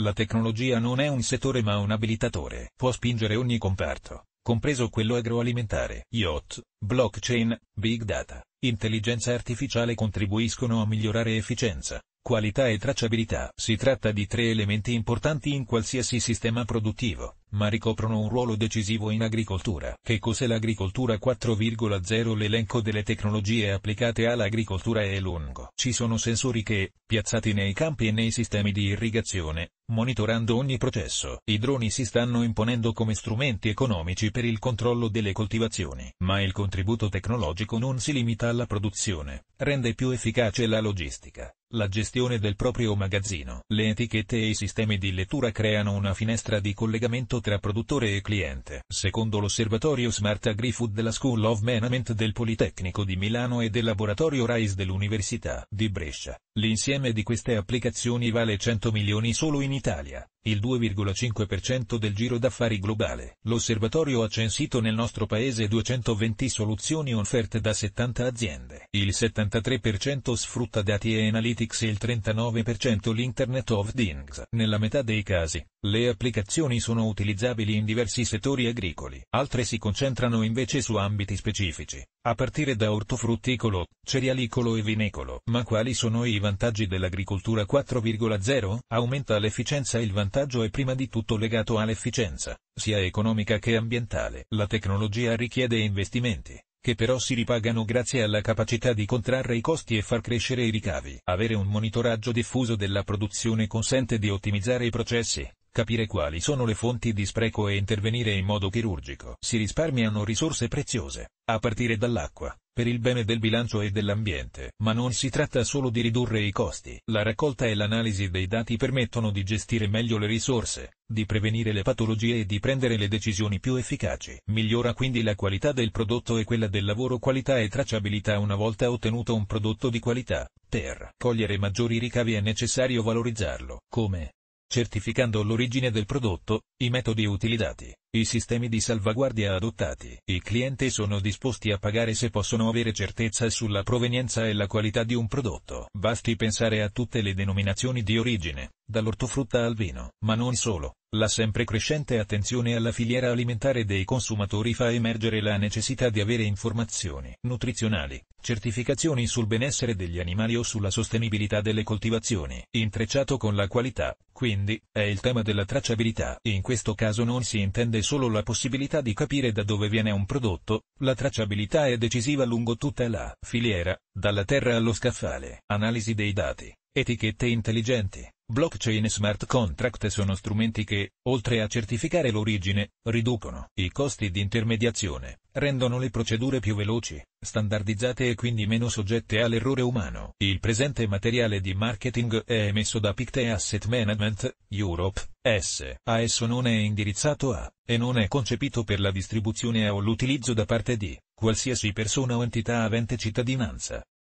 La tecnologia non è un settore ma un abilitatore. Può spingere ogni comparto, compreso quello agroalimentare. Yacht, blockchain, big data, intelligenza artificiale contribuiscono a migliorare efficienza, qualità e tracciabilità. Si tratta di tre elementi importanti in qualsiasi sistema produttivo ma ricoprono un ruolo decisivo in agricoltura. Che cos'è l'agricoltura 4,0 L'elenco delle tecnologie applicate all'agricoltura è lungo. Ci sono sensori che, piazzati nei campi e nei sistemi di irrigazione, monitorando ogni processo. I droni si stanno imponendo come strumenti economici per il controllo delle coltivazioni. Ma il contributo tecnologico non si limita alla produzione, rende più efficace la logistica, la gestione del proprio magazzino. Le etichette e i sistemi di lettura creano una finestra di collegamento tra produttore e cliente. Secondo l'osservatorio Smart Agri-Food della School of Management del Politecnico di Milano e del laboratorio RISE dell'Università di Brescia, L'insieme di queste applicazioni vale 100 milioni solo in Italia, il 2,5% del giro d'affari globale. L'osservatorio ha censito nel nostro paese 220 soluzioni offerte da 70 aziende. Il 73% sfrutta dati e analytics e il 39% l'Internet of Things. Nella metà dei casi, le applicazioni sono utilizzabili in diversi settori agricoli. Altre si concentrano invece su ambiti specifici a partire da ortofrutticolo, cerealicolo e vinicolo. Ma quali sono i vantaggi dell'agricoltura 4.0? Aumenta l'efficienza Il vantaggio è prima di tutto legato all'efficienza, sia economica che ambientale. La tecnologia richiede investimenti, che però si ripagano grazie alla capacità di contrarre i costi e far crescere i ricavi. Avere un monitoraggio diffuso della produzione consente di ottimizzare i processi, capire quali sono le fonti di spreco e intervenire in modo chirurgico. Si risparmiano risorse preziose, a partire dall'acqua, per il bene del bilancio e dell'ambiente. Ma non si tratta solo di ridurre i costi. La raccolta e l'analisi dei dati permettono di gestire meglio le risorse, di prevenire le patologie e di prendere le decisioni più efficaci. Migliora quindi la qualità del prodotto e quella del lavoro qualità e tracciabilità una volta ottenuto un prodotto di qualità. Per cogliere maggiori ricavi è necessario valorizzarlo. Come? certificando l'origine del prodotto, i metodi utilizzati, i sistemi di salvaguardia adottati. I clienti sono disposti a pagare se possono avere certezza sulla provenienza e la qualità di un prodotto. Basti pensare a tutte le denominazioni di origine, dall'ortofrutta al vino, ma non solo. La sempre crescente attenzione alla filiera alimentare dei consumatori fa emergere la necessità di avere informazioni nutrizionali, certificazioni sul benessere degli animali o sulla sostenibilità delle coltivazioni, intrecciato con la qualità. Quindi, è il tema della tracciabilità. In questo caso non si intende solo la possibilità di capire da dove viene un prodotto, la tracciabilità è decisiva lungo tutta la filiera, dalla terra allo scaffale. Analisi dei dati. Etichette intelligenti, blockchain e smart contract sono strumenti che, oltre a certificare l'origine, riducono i costi di intermediazione, rendono le procedure più veloci, standardizzate e quindi meno soggette all'errore umano. Il presente materiale di marketing è emesso da Picte Asset Management, Europe, S. A esso non è indirizzato a, e non è concepito per la distribuzione o l'utilizzo da parte di, qualsiasi persona o entità avente cittadinanza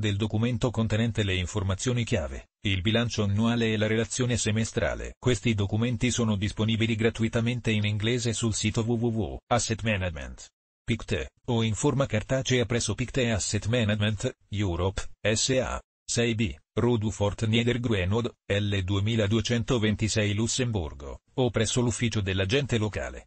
del documento contenente le informazioni chiave, il bilancio annuale e la relazione semestrale. Questi documenti sono disponibili gratuitamente in inglese sul sito www.assetmanagement. o in forma cartacea presso PICTE Asset Management, Europe, SA. 6B, Rudufort Niedergrenod, L2226 Lussemburgo, o presso l'ufficio dell'agente locale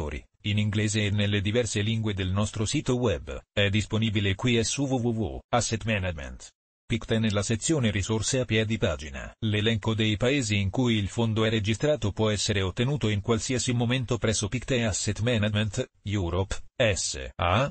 autori, in inglese e nelle diverse lingue del nostro sito web, è disponibile qui su www.assetmanagement. nella sezione risorse a piedi pagina. L'elenco dei paesi in cui il fondo è registrato può essere ottenuto in qualsiasi momento presso Picte Asset Management, Europe, S.A